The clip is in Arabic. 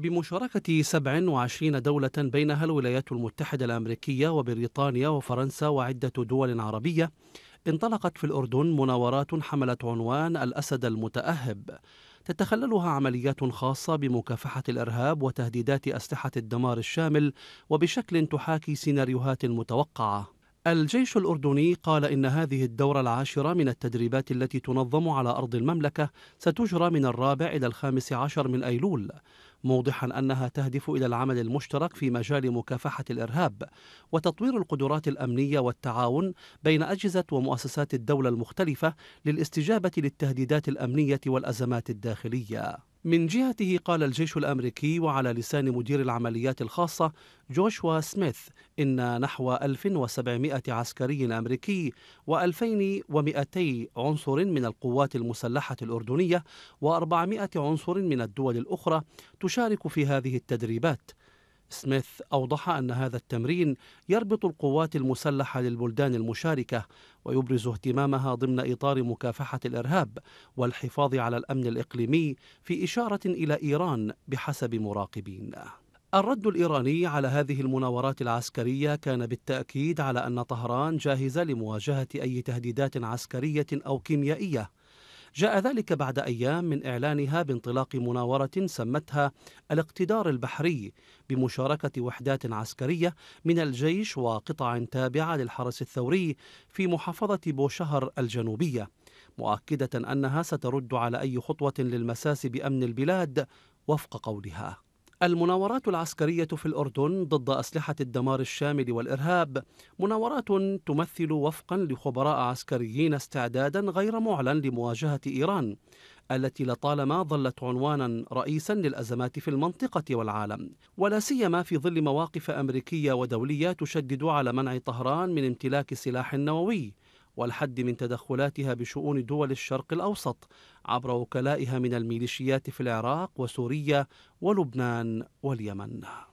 بمشاركة 27 دولة بينها الولايات المتحدة الأمريكية وبريطانيا وفرنسا وعدة دول عربية انطلقت في الأردن مناورات حملت عنوان الأسد المتأهب تتخللها عمليات خاصة بمكافحة الإرهاب وتهديدات أسلحة الدمار الشامل وبشكل تحاكي سيناريوهات متوقعة الجيش الأردني قال إن هذه الدورة العاشرة من التدريبات التي تنظم على أرض المملكة ستجرى من الرابع إلى الخامس عشر من أيلول موضحا انها تهدف الى العمل المشترك في مجال مكافحه الارهاب وتطوير القدرات الامنيه والتعاون بين اجهزه ومؤسسات الدوله المختلفه للاستجابه للتهديدات الامنيه والازمات الداخليه من جهته قال الجيش الأمريكي وعلى لسان مدير العمليات الخاصة جوشوا سميث إن نحو 1700 عسكري أمريكي و2200 عنصر من القوات المسلحة الأردنية و400 عنصر من الدول الأخرى تشارك في هذه التدريبات سميث أوضح أن هذا التمرين يربط القوات المسلحة للبلدان المشاركة ويبرز اهتمامها ضمن إطار مكافحة الإرهاب والحفاظ على الأمن الإقليمي في إشارة إلى إيران بحسب مراقبين. الرد الايراني على هذه المناورات العسكريه كان بالتاكيد على ان طهران جاهزه لمواجهه اي تهديدات عسكريه او كيميائيه جاء ذلك بعد أيام من إعلانها بانطلاق مناورة سمتها الاقتدار البحري بمشاركة وحدات عسكرية من الجيش وقطع تابعة للحرس الثوري في محافظة بوشهر الجنوبية مؤكدة أنها سترد على أي خطوة للمساس بأمن البلاد وفق قولها المناورات العسكرية في الأردن ضد أسلحة الدمار الشامل والإرهاب مناورات تمثل وفقا لخبراء عسكريين استعدادا غير معلن لمواجهة إيران التي لطالما ظلت عنوانا رئيسا للأزمات في المنطقة والعالم ولا سيما في ظل مواقف أمريكية ودولية تشدد على منع طهران من امتلاك سلاح نووي والحد من تدخلاتها بشؤون دول الشرق الأوسط عبر وكلائها من الميليشيات في العراق وسوريا ولبنان واليمن